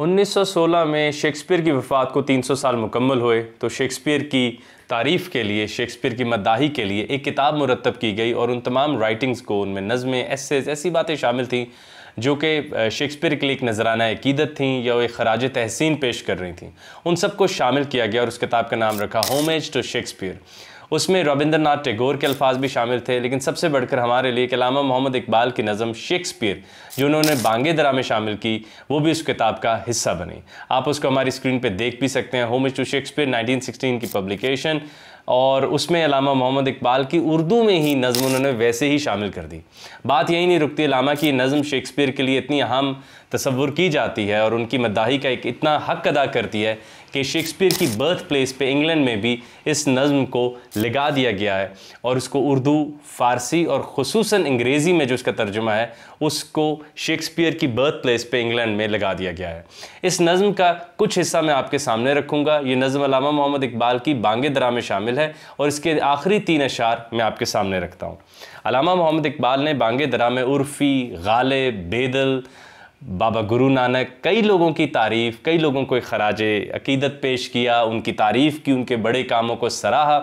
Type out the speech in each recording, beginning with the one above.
1916 में शेक्सपियर की वफ़ात को 300 साल मुकम्मल हुए तो शेक्सपियर की तारीफ़ के लिए शेक्सपियर की मदाही के लिए एक किताब मुरतब की गई और उन तमाम राइटिंग्स को उनमें नज़में एसेज ऐसी बातें शामिल थीं जो कि शेक्सपियर के लिए एक नजराना अकीदत थी या एक खराज तहसीन पेश कर रही थी उन सबको शामिल किया गया और उस किताब का नाम रखा होमेज टू शेक्सपियर उसमें रविंद्र टैगोर के अल्फाज भी शामिल थे लेकिन सबसे बढ़कर हमारे लिए कलामा मोहम्मद इकबाल की नज़म शेक्सपियर जो उन्होंने बांगे दरा में शामिल की वो भी उस किताब का हिस्सा बनी आप उसको हमारी स्क्रीन पर देख भी सकते हैं होम टू शेक्सपियर नाइनटीन की पब्लिकेशन और उसमें अलामा मोहम्मद इकबाल की उर्दू में ही नज़म उन्होंने वैसे ही शामिल कर दी बात यही नहीं रुकती अलामा की नज़म शेक्सपियर के लिए इतनी अहम तस्वुर की जाती है और उनकी मदाही का एक इतना हक अदा करती है कि शेक्सपियर की बर्थ प्लेस पे इंग्लैंड में भी इस नज़म को लगा दिया गया है और उसको उर्दू फ़ारसी और खसूस अंग्रेज़ी में जो इसका तर्जुमा है उसको शेक्सपियर की बर्थ प्लेस पे इंग्लैंड में लगा दिया गया है इस नज़म का कुछ हिस्सा मैं आपके सामने रखूँगा ये नज़म अलामा मोहम्मद इकबाल की बांगे दरा में शामिल है और इसके आखिरी तीन अशार मैं आपके सामने रखता हूँ अलामा मोहम्मद इकबाल ने बांगे दरा में उर्फ़ी गालिब बेदल बाबा गुरु नानक कई लोगों की तारीफ़ कई लोगों को खराज अकीदत पेश किया उनकी तारीफ़ की उनके बड़े कामों को सराहा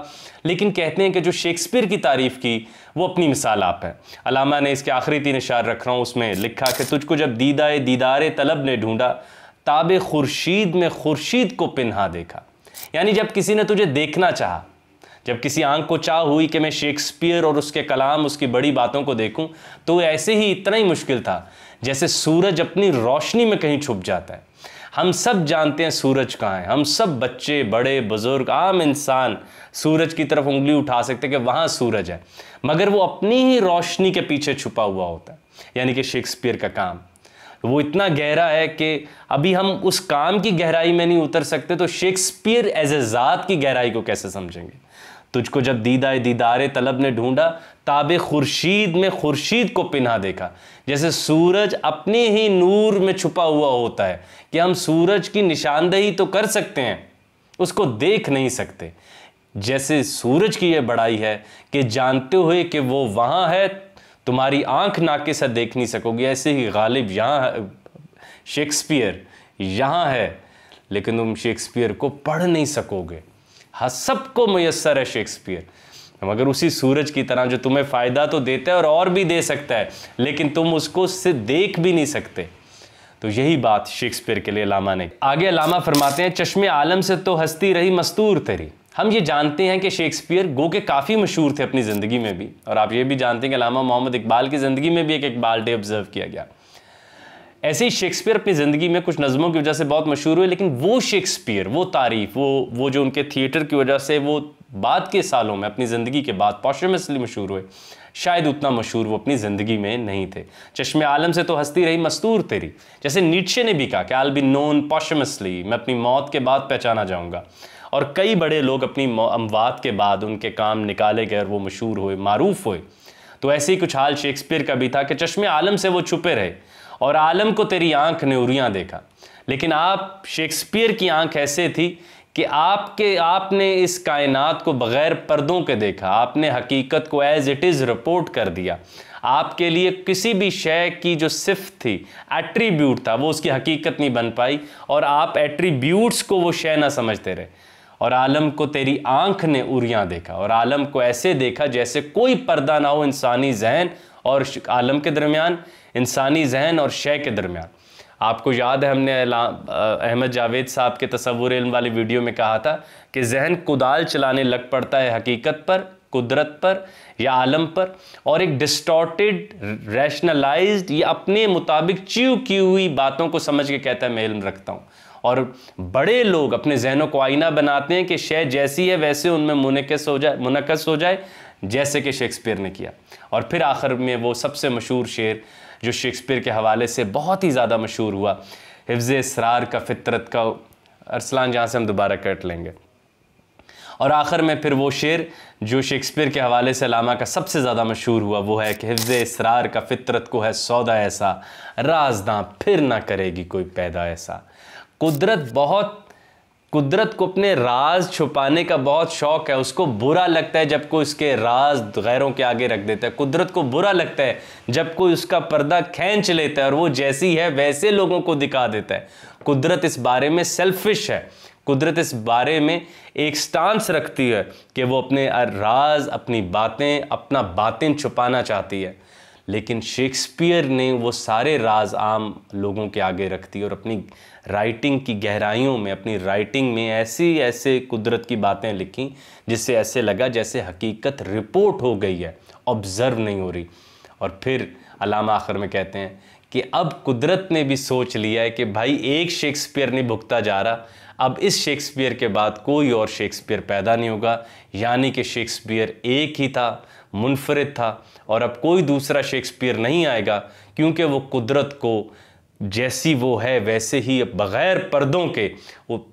लेकिन कहते हैं कि जो शेक्सपियर की तारीफ़ की वो अपनी मिसाल आप है अलामा ने इसके आखिरी तीन इशार रख रहा हूँ उसमें लिखा कि तुझको जब दीदा दीदार तलब ने ढूंढा ताब खुर्शीद में खुर्शीद को पिन्हा देखा यानी जब किसी ने तुझे देखना चाह जब किसी आंख को चाह हुई कि मैं शेक्सपियर और उसके कलाम उसकी बड़ी बातों को देखूं तो ऐसे ही इतना ही मुश्किल था जैसे सूरज अपनी रोशनी में कहीं छुप जाता है हम सब जानते हैं सूरज कहाँ है हम सब बच्चे बड़े बुजुर्ग आम इंसान सूरज की तरफ उंगली उठा सकते हैं कि वहाँ सूरज है मगर वो अपनी ही रोशनी के पीछे छुपा हुआ होता है यानी कि शेक्सपियर का काम वो इतना गहरा है कि अभी हम उस काम की गहराई में नहीं उतर सकते तो शेक्सपियर एज ए ज़ात की गहराई को कैसे समझेंगे तुझको जब दीदा दीदार तलब ने ढूंढा ताब खुर्शीद में खुर्शीद को पिन्हा देखा जैसे सूरज अपने ही नूर में छुपा हुआ होता है कि हम सूरज की निशानदेही तो कर सकते हैं उसको देख नहीं सकते जैसे सूरज की यह बड़ाई है कि जानते हुए कि वो वहाँ है तुम्हारी आंख नाके से देख नहीं सकोगी ऐसे ही गालिब यहाँ शेक्सपियर यहाँ है लेकिन तुम शेक्सपियर को पढ़ नहीं सकोगे हर हाँ, सबको मैसर है शेक्सपियर मगर उसी सूरज की तरह जो तुम्हें फ़ायदा तो देता है और और भी दे सकता है लेकिन तुम उसको उससे देख भी नहीं सकते तो यही बात शेक्सपियर के लिए लामा ने आगे लामा फरमाते हैं चश्मे आलम से तो हस्ती रही मस्तूर तेरी हम ये जानते हैं कि शेक्सपियर गो के काफ़ी मशहूर थे अपनी ज़िंदगी में भी और आप ये भी जानते हैं कि लामा मोहम्मद इकबाल की ज़िंदगी में भी एक इकबाल डे ऑब्ज़र्व किया गया ऐसे ही शेक्सपियर अपनी ज़िंदगी में कुछ नज़मों की वजह से बहुत मशहूर हुए लेकिन वो शेक्सपियर वो तारीफ वो वो जो उनके थिएटर की वजह से वो बाद के सालों में अपनी ज़िंदगी के बाद पॉशमसली मशहूर हुए शायद उतना मशहूर वो अपनी ज़िंदगी में नहीं थे चश्मे आलम से तो हंसती रही मस्तूर तेरी जैसे नीचे ने भी कहा कि आल बी नोन पॉशमसली मैं अपनी मौत के बाद पहचाना जाऊँगा और कई बड़े लोग अपनी अमवात के बाद उनके काम निकाले गए और वो मशहूर हुए मारूफ हुए तो ऐसे ही कुछ हाल शेक्सपियर का भी था कि चश्मे आलम से वो छुपे रहे और आलम को तेरी आंख ने उरियाँ देखा लेकिन आप शेक्सपियर की आंख ऐसे थी कि आपके आपने इस कायनात को बग़ैर पर्दों के देखा आपने हकीकत को एज़ इट इज़ रिपोर्ट कर दिया आपके लिए किसी भी शय की जो सिफ थी एट्रीब्यूट था वो उसकी हकीकत नहीं बन पाई और आप एट्रीब्यूट्स को वो शय ना समझते रहे और आलम को तेरी आंख ने उरियाँ देखा और आलम को ऐसे देखा जैसे कोई पर्दा ना हो इंसानी जहन और आलम के दरमियान इंसानी जहन और शय के दरमियान आपको याद है हमने अहमद जावेद साहब के तस्वुर इल्म वाली वीडियो में कहा था कि जहन कुदाल चलाने लग पड़ता है हकीकत पर कुदरत पर या आलम पर और एक डिस्टॉटेड रैशनलाइज्ड या अपने मुताबिक च्यू की हुई बातों को समझ के कहता है मैं इल्म रखता हूँ और बड़े लोग अपने जहनों को आईना बनाते हैं कि शय जैसी है वैसे उनमें मुनकस हो जाए मुनकस हो जाए जैसे कि शेक्सपियर ने किया और फिर आखिर में वो सबसे मशहूर शेर जो शेक्सपियर के हवाले से बहुत ही ज़्यादा मशहूर हुआ हिफ्ज़ इसरार का फितरत का अरसलान जहाँ से हम दोबारा कट लेंगे और आखिर में फिर वो शेर जो शेक्सपियर के हवाले से लामा का सबसे ज़्यादा मशहूर हुआ वो है कि हिफ्ज़ इसरार का फितरत को है सौदा ऐसा राजदा फिर ना करेगी कोई पैदा ऐसा कुदरत बहुत कुदरत को अपने राज छुपाने का बहुत शौक है उसको बुरा लगता है जब कोई उसके राज गैरों के आगे रख देता है कुदरत को बुरा लगता है जब कोई उसका पर्दा खींच लेता है और वो जैसी है वैसे लोगों को दिखा देता है कुदरत इस बारे में सेल्फिश है कुदरत इस बारे में एक स्टांस रखती है कि वो अपने राज अपनी बातें अपना बातें छुपाना चाहती है लेकिन शेक्सपियर ने वो सारे राज आम लोगों के आगे रख दिए और अपनी राइटिंग की गहराइयों में अपनी राइटिंग में ऐसी ऐसे कुदरत की बातें लिखीं जिससे ऐसे लगा जैसे हकीकत रिपोर्ट हो गई है ऑब्ज़र्व नहीं हो रही और फिर अलामा आखिर में कहते हैं कि अब कुदरत ने भी सोच लिया है कि भाई एक शेक्सपियर नहीं भुगता जा रहा अब इस शेक्सपियर के बाद कोई और शेक्सपियर पैदा नहीं होगा यानी कि शेक्सपियर एक ही था मुनफरद था और अब कोई दूसरा शेक्सपियर नहीं आएगा क्योंकि वो कुदरत को जैसी वो है वैसे ही बग़ैर पर्दों के वो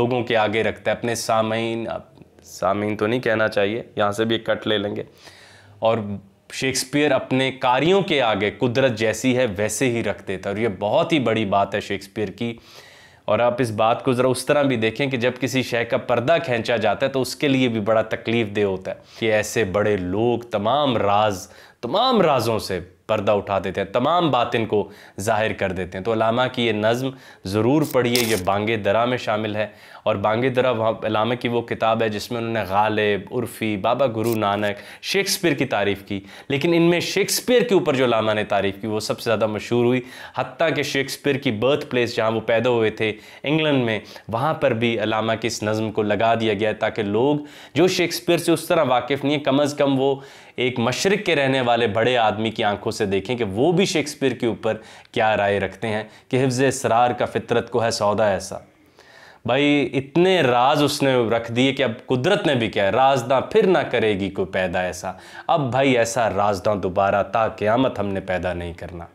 लोगों के आगे रखता है अपने सामीन सामीन तो नहीं कहना चाहिए यहाँ से भी कट ले लेंगे और शेक्सपियर अपने कार्यों के आगे कुदरत जैसी है वैसे ही रख देता और ये बहुत ही बड़ी बात है शेक्सपियर की और आप इस बात को ज़रा उस तरह भी देखें कि जब किसी शह का पर्दा खींचा जाता है तो उसके लिए भी बड़ा तकलीफ देह होता है कि ऐसे बड़े लोग तमाम राज तमाम राजों से पर्दा उठा देते हैं तमाम बात इनको जाहिर कर देते हैं तो अलामा की ये नज़म ज़रूर पढ़िए ये बांगे दरा में शामिल है और बांगी दरा इलामे की वो किताब है जिसमें उन्होंने गालिब उर्फ़ी बाबा गुरु नानक शेक्सपियर की तारीफ़ की लेकिन इनमें शेक्सपियर के ऊपर जो लामा ने तारीफ़ की वो सबसे ज़्यादा मशहूर हुई हती कि शेक्सपियर की बर्थ प्लेस जहाँ वो पैदा हुए थे इंग्लैंड में वहाँ पर भी अलामा की इस नज़म को लगा दिया गया ताकि लोग जो शेक्सपियर से उस तरह वाकिफ़ नहीं है कम अज़ कम वो एक मशरक़ के रहने वाले बड़े आदमी की आंखों से देखें कि वो भी शेक्सपियर के ऊपर क्या राय रखते हैं कि हिफ्ज़ इसरार का फ़ितरत को है सौदा ऐसा भाई इतने राज उसने रख दिए कि अब कुदरत ने भी क्या राजदा फिर ना करेगी कोई पैदा ऐसा अब भाई ऐसा राजदा दोबारा ता क़्यामत हमने पैदा नहीं करना